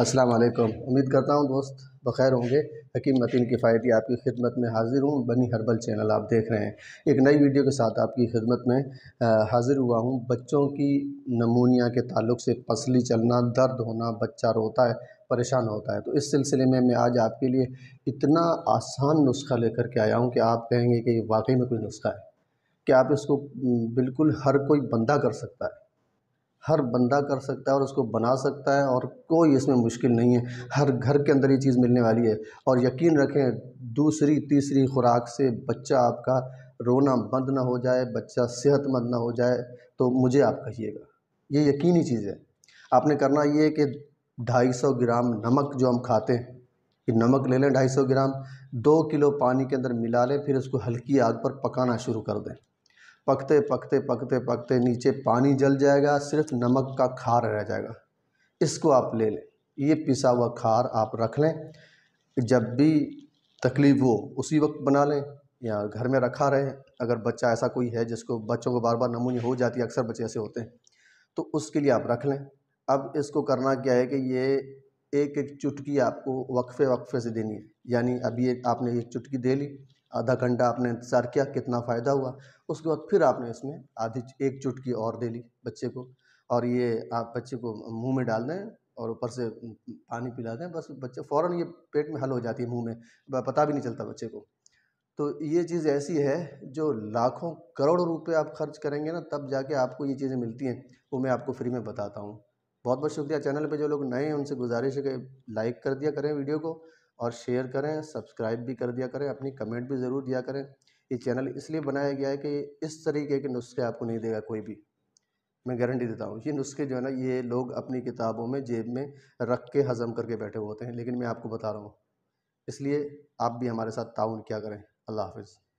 अस्सलाम वालेकुम उम्मीद करता हूँ दोस्त बखैर होंगे हकीम मतीन किफ़ायती आपकी खिदमत में हाज़िर हूँ बनी हर्बल चैनल आप देख रहे हैं एक नई वीडियो के साथ आपकी खिदमत में हाज़िर हुआ हूँ बच्चों की नमूनिया के ताल्लुक से पसली चलना दर्द होना बच्चा रोता है परेशान होता है तो इस सिलसिले में मैं आज आपके लिए इतना आसान नुस्खा लेकर के आया हूँ कि आप कहेंगे कि वाकई में कोई नुस्खा है क्या आप इसको बिल्कुल हर कोई बंदा कर सकता है हर बंदा कर सकता है और उसको बना सकता है और कोई इसमें मुश्किल नहीं है हर घर के अंदर ये चीज़ मिलने वाली है और यकीन रखें दूसरी तीसरी खुराक से बच्चा आपका रोना बंद ना हो जाए बच्चा सेहतमंद ना हो जाए तो मुझे आप कहिएगा ये यकीनी चीज़ है आपने करना ये है कि ढाई सौ ग्राम नमक जो हम खाते हैं कि नमक ले लें ढाई सौ ग्राम दो किलो पानी के अंदर मिला लें फिर उसको हल्की आग पर पकाना शुरू कर दें पकते पकते पकते पकते नीचे पानी जल जाएगा सिर्फ नमक का खार रह जाएगा इसको आप ले लें ये पिसा हुआ खार आप रख लें जब भी तकलीफ़ हो उसी वक्त बना लें या घर में रखा रहे अगर बच्चा ऐसा कोई है जिसको बच्चों को बार बार नमूनी हो जाती है अक्सर बच्चे ऐसे होते हैं तो उसके लिए आप रख लें अब इसको करना क्या है कि ये एक एक चुटकी आपको वक्फ़े वक्फ़े से देनी है यानी अभी एक आपने एक चुटकी दे ली आधा घंटा आपने इंतज़ार किया कितना फ़ायदा हुआ उसके बाद फिर आपने इसमें आधी एक चुटकी और दे ली बच्चे को और ये आप बच्चे को मुंह में डाल दें और ऊपर से पानी पिला दें बस बच्चे फ़ौरन ये पेट में हल हो जाती है मुंह में पता भी नहीं चलता बच्चे को तो ये चीज़ ऐसी है जो लाखों करोड़ों रुपए आप खर्च करेंगे ना तब जाके आपको ये चीज़ें मिलती हैं वो मैं आपको फ्री में बताता हूँ बहुत बहुत शुक्रिया चैनल पे जो लोग नए हैं उनसे गुजारिश है कि लाइक कर दिया करें वीडियो को और शेयर करें सब्सक्राइब भी कर दिया करें अपनी कमेंट भी ज़रूर दिया करें ये चैनल इसलिए बनाया गया है कि इस तरीके के नुस्खे आपको नहीं देगा कोई भी मैं गारंटी देता हूँ ये नुस्खे जो है ना ये लोग अपनी किताबों में जेब में रख के हज़म करके बैठे हुए होते हैं लेकिन मैं आपको बता रहा हूँ इसलिए आप भी हमारे साथ ताउन क्या करें अल्लाह हाफिज़